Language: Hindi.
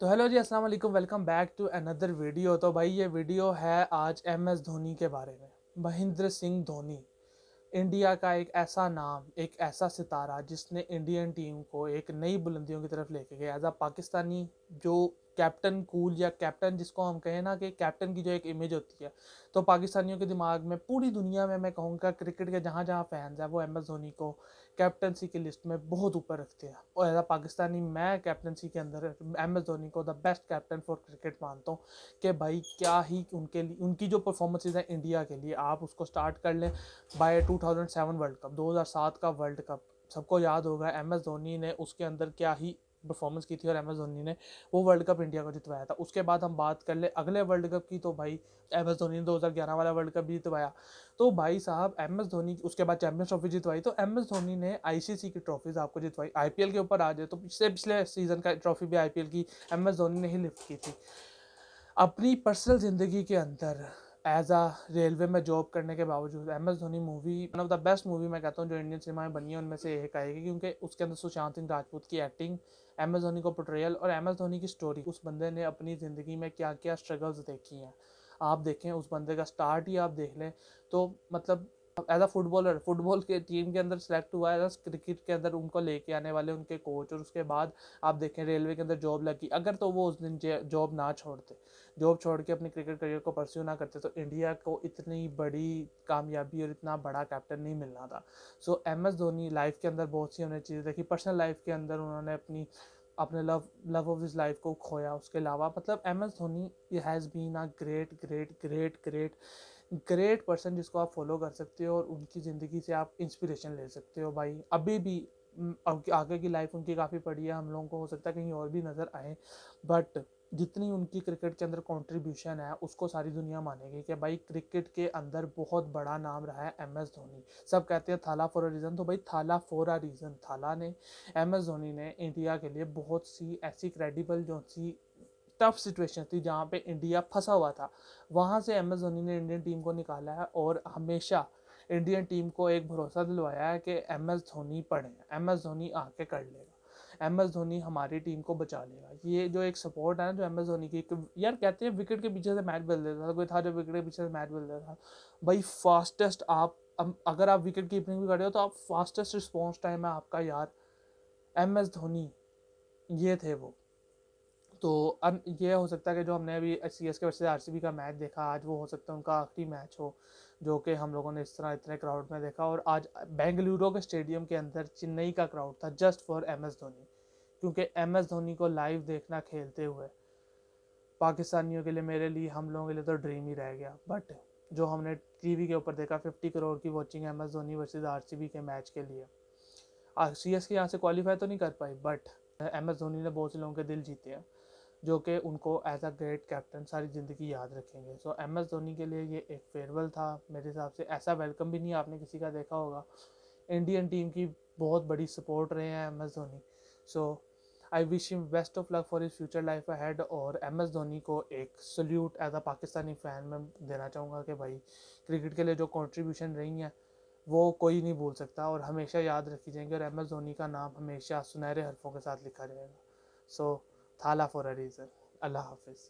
तो हेलो जी अस्सलाम वालेकुम welcome back to another video तो भाई ये वीडियो है आज एम एस धोनी के बारे में महेंद्र सिंह धोनी इंडिया का एक ऐसा नाम एक ऐसा सितारा जिसने इंडियन टीम को एक नई बुलंदियों की तरफ लेके गया एज आ पाकिस्तानी जो कैप्टन कूल या कैप्टन जिसको हम कहें ना कि कैप्टन की जो एक इमेज होती है तो पाकिस्तानियों के दिमाग में पूरी दुनिया में मैं कहूँगा क्रिकेट के जहाँ जहाँ फैंस हैं वो एम एस धोनी को कैप्टनसी की लिस्ट में बहुत ऊपर रखते हैं और एज अ पाकिस्तानी मैं कैप्टनसी के अंदर एम एस धोनी को the best captain for cricket मानता हूँ कि भाई क्या ही उनके लिए उनकी जो परफॉर्मेंसेज हैं इंडिया के लिए आप उसको स्टार्ट कर लें बाय सेवन वर्ल्ड कप सात का वर्ल्ड कप सबको याद होगा एम एस धोनी ने उसके अंदर क्या ही परफॉर्मेंस की थी और एम एस धोनी ने वो वर्ल्ड कप इंडिया को जितवाया था उसके बाद हम बात कर ले अगले वर्ल्ड कप की तो भाई एम एस धोनी ने ग्यारह वाला वर्ल्ड कप भी जितवाया तो भाई साहब एम एस धोनी उसके बाद चैंपियंस ट्रॉफी जितवाई तो एम एस धोनी ने आईसीसी की ट्रॉफीज आपको जितवाई आईपीएल के ऊपर आ जाए तो पिछले पिछले सीजन का ट्रॉफी भी आईपीएल की एम एस धोनी ने ही लिफ्ट की थी अपनी पर्सनल ज़िंदगी के अंदर एज आ रेलवे में जॉब करने के बावजूद M S Dhoni movie one of the best movie मैं कहता हूँ जो इंडियन सिनेमा में बनी है उनमें से एक आएगी क्योंकि उसके अंदर सुशांत सिंह राजपूत की एक्टिंग एम एस धोनी को पोट्रेयल और एम एस धोनी की स्टोरी उस बंदे ने अपनी ज़िंदगी में क्या क्या स्ट्रगल्स देखी हैं आप देखें उस बंदे का स्टार्ट ही आप देख लें तो मतलब एज अ फुटबॉलर फुटबॉल के टीम के अंदर सेलेक्ट हुआ है क्रिकेट के अंदर उनको लेके आने वाले उनके कोच और उसके बाद आप देखें रेलवे के अंदर जॉब लगी अगर तो वो उस दिन जॉब ना छोड़ते जॉब छोड़ के अपने क्रिकेट करियर को परस्यू ना करते तो इंडिया को इतनी बड़ी कामयाबी और इतना बड़ा कैप्टन नहीं मिलना था so M S Dhoni life के अंदर बहुत सी उन्होंने चीज़ें देखी पर्सनल लाइफ के अंदर उन्होंने अपनी अपने love love of this life को खोया उसके अलावा मतलब M S Dhoni has been a great great great great great person जिसको आप फॉलो कर सकते हो और उनकी ज़िंदगी से आप इंस्पिरेशन ले सकते हो भाई अभी भी आगे की लाइफ उनकी काफ़ी पड़ी है हम लोगों को हो सकता है कहीं और भी नज़र आए बट जितनी उनकी क्रिकेट के अंदर कंट्रीब्यूशन है उसको सारी दुनिया मानेगी कि भाई क्रिकेट के अंदर बहुत बड़ा नाम रहा है एम एस धोनी सब कहते हैं थाला फॉर अ रीज़न तो भाई थाला फॉर अ रीज़न थाला ने एम एस धोनी ने इंडिया के लिए बहुत सी ऐसी क्रेडिबल जो सी टफ सिचुएशन थी जहाँ पे इंडिया फंसा हुआ था वहाँ से एम एस धोनी ने इंडियन टीम को निकाला है और हमेशा इंडियन टीम को एक भरोसा दिलवाया है कि एम एस धोनी पढ़े एम एस धोनी आके कर लेगा एम एस धोनी हमारी टीम को बचा लेगा ये जो एक सपोर्ट है ना जो एम एस धोनी की यार कहते हैं विकेट के पीछे से मैच बदल देता था कोई था जो विकेट के पीछे से मैच बदल देता था भाई फास्टेस्ट आप अगर आप विकेट कीपिंग भी कर रहे हो तो आप फास्टेस्ट रिस्पॉन्स टाइम है आपका यार एम एस धोनी ये थे वो तो अब ये हो सकता है कि जो हमने अभी C S K versus R C B का मैच देखा आज वो हो सकता है उनका आखिरी मैच हो जो कि हम लोगों ने इस तरह इतने क्राउड में देखा और आज बेंगलुरु के स्टेडियम के अंदर चेन्नई का क्राउड था just for M S Dhoni क्योंकि एम एस धोनी को लाइव देखना खेलते हुए पाकिस्तानियों के लिए मेरे लिए हम लोगों के लिए तो ड्रीम ही रह गया बट जो हमने टी वी के ऊपर देखा फिफ्टी करोड़ की watching M S Dhoni versus R C B के मैच के लिए सी एस के यहाँ से क्वालिफाई तो नहीं कर पाई बट एम एस धोनी ने बहुत से लोगों के दिल जीते हैं जो कि उनको एज अ ग्रेट कैप्टन सारी ज़िंदगी याद रखेंगे सो एम एस धोनी के लिए ये एक फेयरवेल था मेरे हिसाब से ऐसा वेलकम भी नहीं आपने किसी का देखा होगा इंडियन टीम की बहुत बड़ी सपोर्ट रहे हैं M S Dhoni so I wish him best of luck for his future life ahead और एम एस धोनी को एक salute as a Pakistani fan में देना चाहूँगा कि भाई क्रिकेट के लिए जो कॉन्ट्रीब्यूशन रही हैं वो कोई नहीं भूल सकता और हमेशा याद रखी जाएंगे और एम एस धोनी का नाम हमेशा सुनहरे हरफों के साथ लिखा जाएगा सो थाला फॉर अ रीज़न अल्लाह हाफिज़